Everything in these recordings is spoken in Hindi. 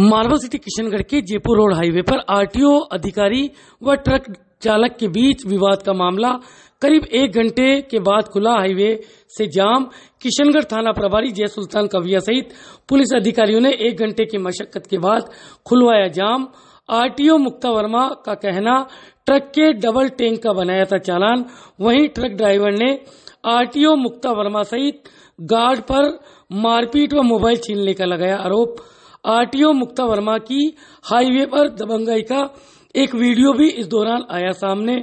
मालवा सिटी किशनगढ़ के जयपुर रोड हाईवे पर आरटीओ अधिकारी व ट्रक चालक के बीच विवाद का मामला करीब एक घंटे के बाद खुला हाईवे से जाम किशनगढ़ थाना प्रभारी जय सुल्तान कविया सहित पुलिस अधिकारियों ने एक घंटे की मशक्कत के बाद खुलवाया जाम आरटीओ मुक्ता वर्मा का कहना ट्रक के डबल टैंक का बनाया था चालान वहीं ट्रक ड्राइवर ने आरटीओ मुक्ता वर्मा सहित गार्ड पर मारपीट व मोबाइल छीनने का लगाया आरोप आरटीओ मुक्ता वर्मा की हाईवे पर दबंगाई का एक वीडियो भी इस दौरान आया सामने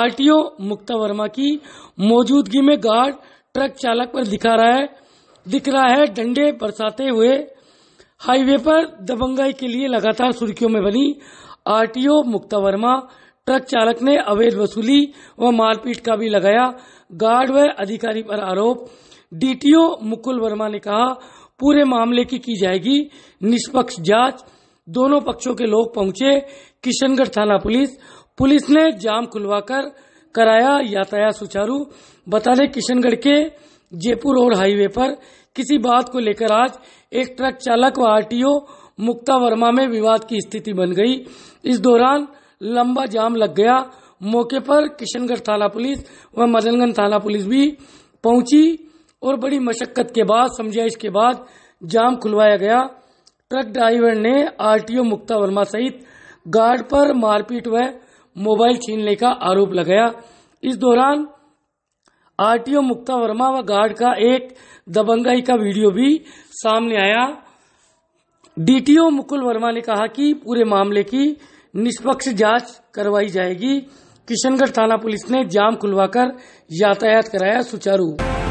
आरटीओ मुक्ता वर्मा की मौजूदगी में गार्ड ट्रक चालक पर दिखा रहा है दिख रहा है डंडे बरसाते हुए हाईवे पर दबंगाई के लिए लगातार सुर्खियों में बनी आरटीओ मुक्ता वर्मा ट्रक चालक ने अवैध वसूली व मारपीट का भी लगाया गार्ड व अधिकारी पर आरोप डीटीओ मुकुल वर्मा ने कहा पूरे मामले की की जाएगी निष्पक्ष जांच दोनों पक्षों के लोग पहुंचे किशनगढ़ थाना पुलिस पुलिस ने जाम खुलवाकर कराया यातायात सुचारू दें किशनगढ़ के जयपुर रोड हाईवे पर किसी बात को लेकर आज एक ट्रक चालक व आरटीओ मुक्ता वर्मा में विवाद की स्थिति बन गई इस दौरान लंबा जाम लग गया मौके पर किशनगढ़ थाना पुलिस व मदनगंज थाना पुलिस भी पहुंची और बड़ी मशक्कत के बाद समझाइश के बाद जाम खुलवाया गया ट्रक ड्राइवर ने आरटीओ मुक्ता वर्मा सहित गार्ड पर मारपीट व मोबाइल छीनने का आरोप लगाया इस दौरान आरटीओ मुक्ता वर्मा व गार्ड का एक दबंगाई का वीडियो भी सामने आया डीटीओ मुकुल वर्मा ने कहा कि पूरे मामले की निष्पक्ष जांच करवाई जाएगी किशनगढ़ थाना पुलिस ने जाम खुलवाकर यातायात कराया सुचारू